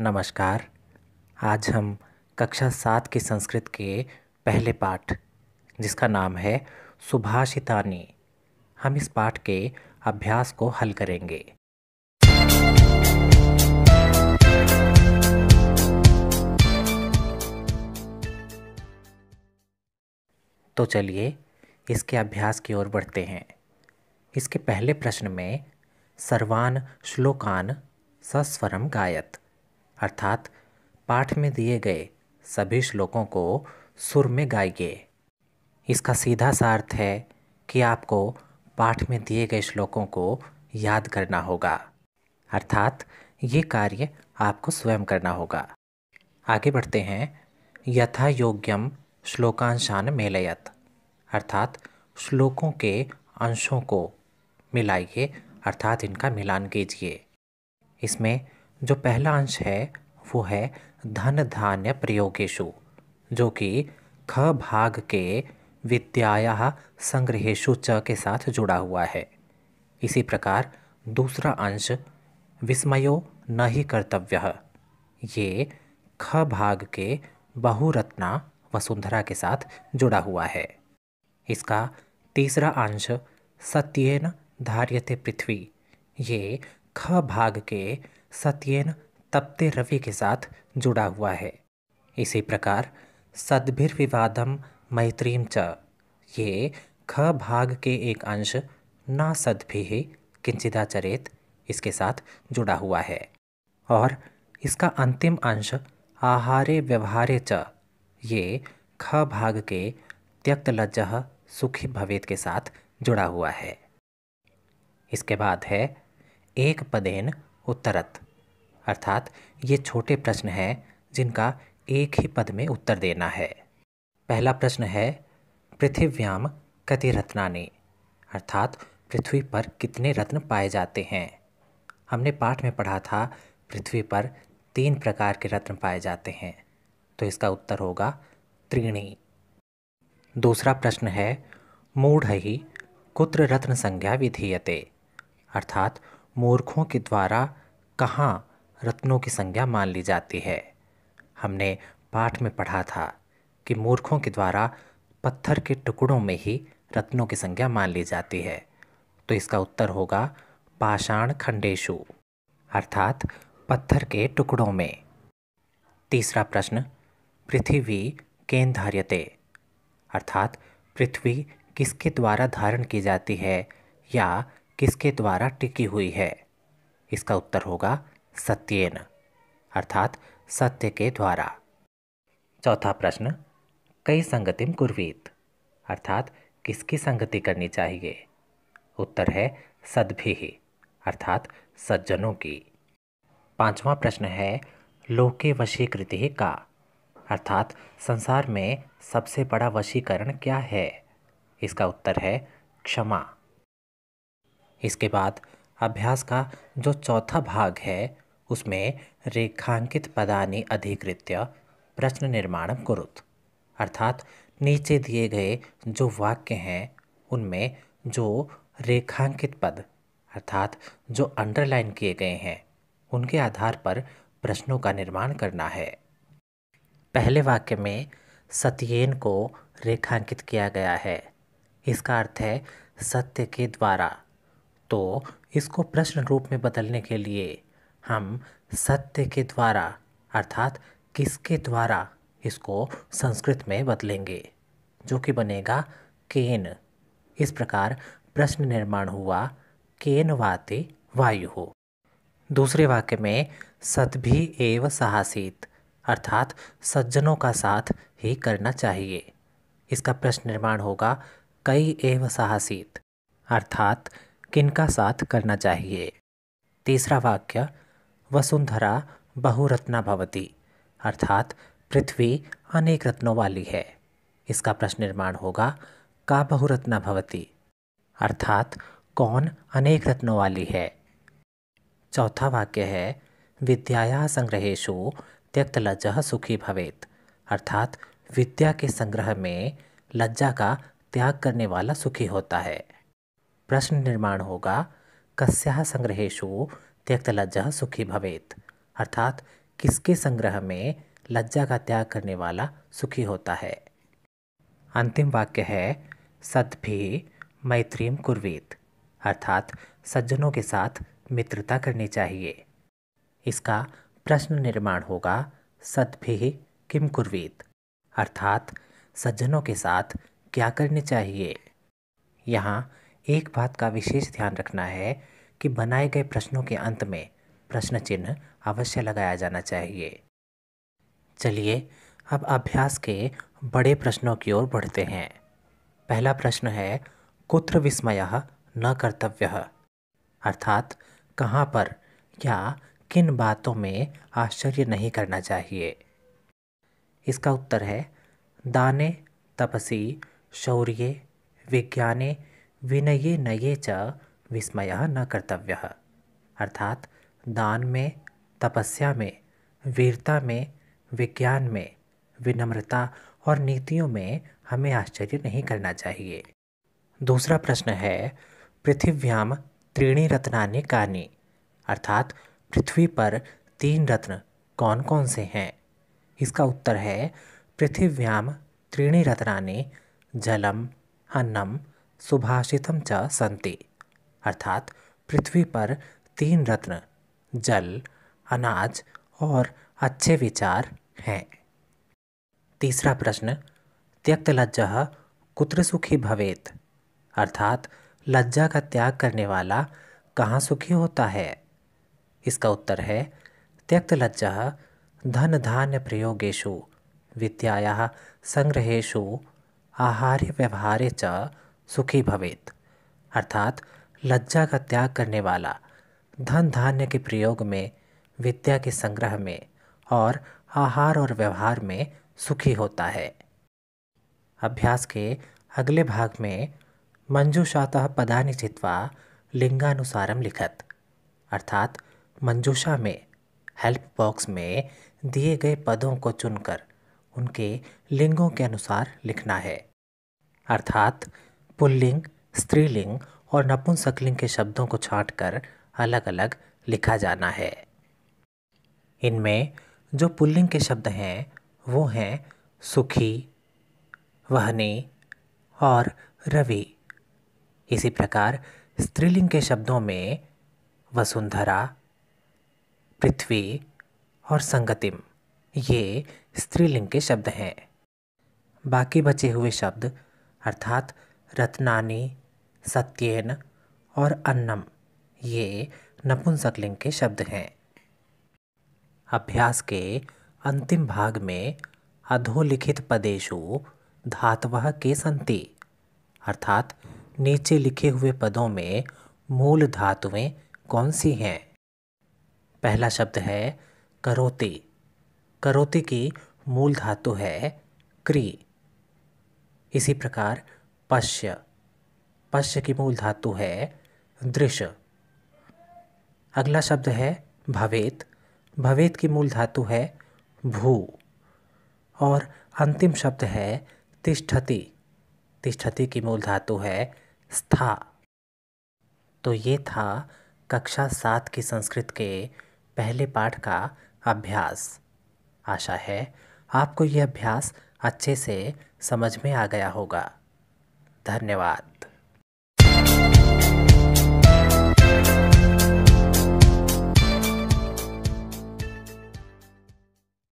नमस्कार आज हम कक्षा सात के संस्कृत के पहले पाठ जिसका नाम है सुभाषितानी हम इस पाठ के अभ्यास को हल करेंगे तो चलिए इसके अभ्यास की ओर बढ़ते हैं इसके पहले प्रश्न में सर्वान श्लोकान सस्वरम गायत अर्थात पाठ में दिए गए सभी श्लोकों को सुर में गाइए इसका सीधा सा अर्थ है कि आपको पाठ में दिए गए श्लोकों को याद करना होगा अर्थात ये कार्य आपको स्वयं करना होगा आगे बढ़ते हैं यथा योग्यम श्लोकांशान मेलयत अर्थात श्लोकों के अंशों को मिलाइए अर्थात इनका मिलान कीजिए इसमें जो पहला अंश है वो है धन धान्य प्रयोगेशु जो कि ख भाग के विद्याया संग्रहेशु च के साथ जुड़ा हुआ है इसी प्रकार दूसरा अंश विस्मयो न ही कर्तव्य ये ख भाग के बहुरत्ना वसुंधरा के साथ जुड़ा हुआ है इसका तीसरा अंश सत्येन धार्यते पृथ्वी ये ख भाग के सत्येन तप्ते रवि के साथ जुड़ा हुआ है इसी प्रकार सदभिर विवादम मैत्रीम च ये ख भाग के एक अंश न सदभि किंचिदाचरित इसके साथ जुड़ा हुआ है और इसका अंतिम अंश आहारे व्यवहारे च ये ख भाग के त्यक्त लज्जह सुखी भवेद के साथ जुड़ा हुआ है इसके बाद है एक पदेन उत्तरत अर्थात ये छोटे प्रश्न हैं जिनका एक ही पद में उत्तर देना है पहला प्रश्न है पृथिव्याम कति रत्नानि अर्थात पृथ्वी पर कितने रत्न पाए जाते हैं हमने पाठ में पढ़ा था पृथ्वी पर तीन प्रकार के रत्न पाए जाते हैं तो इसका उत्तर होगा त्रीणी दूसरा प्रश्न है मूढ़ ही कुत्र रत्न संज्ञा विधीयते अर्थात मूर्खों के द्वारा कहाँ रत्नों की संज्ञा मान ली जाती है हमने पाठ में पढ़ा था कि मूर्खों के द्वारा पत्थर के टुकड़ों में ही रत्नों की संज्ञा मान ली जाती है तो इसका उत्तर होगा पाषाण खंडेशु अर्थात पत्थर के टुकड़ों में तीसरा प्रश्न पृथ्वी केन धार्यते अर्थात पृथ्वी किसके द्वारा धारण की जाती है या किसके द्वारा टिकी हुई है इसका उत्तर होगा सत्येन अर्थात सत्य के द्वारा चौथा प्रश्न कई संगतिम कुर्वीत अर्थात किसकी संगति करनी चाहिए उत्तर है सदभी अर्थात सज्जनों की पांचवा प्रश्न है लोके वशीकृति का अर्थात संसार में सबसे बड़ा वशीकरण क्या है इसका उत्तर है क्षमा इसके बाद अभ्यास का जो चौथा भाग है उसमें रेखांकित पदानी अधिकृत्य प्रश्न निर्माण कुरुत अर्थात नीचे दिए गए जो वाक्य हैं उनमें जो रेखांकित पद अर्थात जो अंडरलाइन किए गए हैं उनके आधार पर प्रश्नों का निर्माण करना है पहले वाक्य में सत्येन को रेखांकित किया गया है इसका अर्थ है सत्य के द्वारा तो इसको प्रश्न रूप में बदलने के लिए हम सत्य के द्वारा अर्थात किसके द्वारा इसको संस्कृत में बदलेंगे जो कि बनेगा केन इस प्रकार प्रश्न निर्माण हुआ केन वाते वायु हो दूसरे वाक्य में सत भी एव साहसित अर्थात सज्जनों का साथ ही करना चाहिए इसका प्रश्न निर्माण होगा कई एव साहसित अर्थात किनका साथ करना चाहिए तीसरा वाक्य वसुंधरा बहुरत्ना भवती अर्थात पृथ्वी अनेक रत्नों वाली है इसका प्रश्न निर्माण होगा का बहुरत्ना भवती अर्थात कौन अनेक रत्नों वाली है चौथा वाक्य है विद्याया संग्रहेशु त्यक्त लज्जा सुखी भवेत अर्थात विद्या के संग्रह में लज्जा का त्याग करने वाला सुखी होता है प्रश्न निर्माण होगा कस्या संग्रहेशु त्यक्त लज्जा सुखी भवेत अर्थात किसके संग्रह में लज्जा का त्याग करने वाला सुखी होता है अंतिम वाक्य है सत भी मैत्रीम कुर्वीत अर्थात सज्जनों के साथ मित्रता करनी चाहिए इसका प्रश्न निर्माण होगा सत भी किम कुर्वीत अर्थात सज्जनों के साथ क्या करनी चाहिए यहाँ एक बात का विशेष ध्यान रखना है कि बनाए गए प्रश्नों के अंत में प्रश्न चिन्ह अवश्य लगाया जाना चाहिए चलिए अब अभ्यास के बड़े प्रश्नों की ओर बढ़ते हैं पहला प्रश्न है कुत्र विस्मय न कर्तव्य अर्थात कहाँ पर या किन बातों में आश्चर्य नहीं करना चाहिए इसका उत्तर है दाने तपसी शौर्य विज्ञाने विनये नये च विस्मय न कर्तव्य अर्थात दान में तपस्या में वीरता में विज्ञान में विनम्रता और नीतियों में हमें आश्चर्य नहीं करना चाहिए दूसरा प्रश्न है पृथिव्याम त्रीणी रत्नानि कानी अर्थात पृथ्वी पर तीन रत्न कौन कौन से हैं इसका उत्तर है पृथिव्याम त्रीणी रत्नानि जलम अन्नम सुभाषितम च संति अर्थात पृथ्वी पर तीन रत्न जल अनाज और अच्छे विचार हैं तीसरा प्रश्न त्यक्त लज्जा कुत्र सुखी भवेत अर्थात लज्जा का त्याग करने वाला कहाँ सुखी होता है इसका उत्तर है त्यक्त लज्जा धन धान्य प्रयोगेशु विद्याया संग्रहेशु आहार्य व्यवहारे च सुखी भवेत अर्थात लज्जा का त्याग करने वाला धन धान्य के प्रयोग में विद्या के संग्रह में और आहार और व्यवहार में सुखी होता है अभ्यास के अगले भाग में मंजूषातः पदानिचित्वा लिंगानुसारम लिखत अर्थात मंजूषा में हेल्प बॉक्स में दिए गए पदों को चुनकर उनके लिंगों के अनुसार लिखना है अर्थात पुल्लिंग स्त्रीलिंग और नपुंसकलिंग के शब्दों को कर अलग अलग लिखा जाना है इनमें जो पुल्लिंग के शब्द हैं वो हैं सुखी वहनी और रवि इसी प्रकार स्त्रीलिंग के शब्दों में वसुंधरा पृथ्वी और संगतिम ये स्त्रीलिंग के शब्द हैं बाकी बचे हुए शब्द अर्थात रत्नानी सत्येन और अन्नम ये नपुंसकलिंग के शब्द हैं अभ्यास के अंतिम भाग में अधोलिखित पदेशु धातव के संति अर्थात नीचे लिखे हुए पदों में मूल धातुएं कौन सी हैं पहला शब्द है करोति करोति की मूल धातु है क्री इसी प्रकार पश्य पश्य की मूल धातु है दृश्य अगला शब्द है भवेत भवेत की मूल धातु है भू और अंतिम शब्द है तिष्ठति तिष्ठति की मूल धातु है स्था तो ये था कक्षा सात की संस्कृत के पहले पाठ का अभ्यास आशा है आपको यह अभ्यास अच्छे से समझ में आ गया होगा धन्यवाद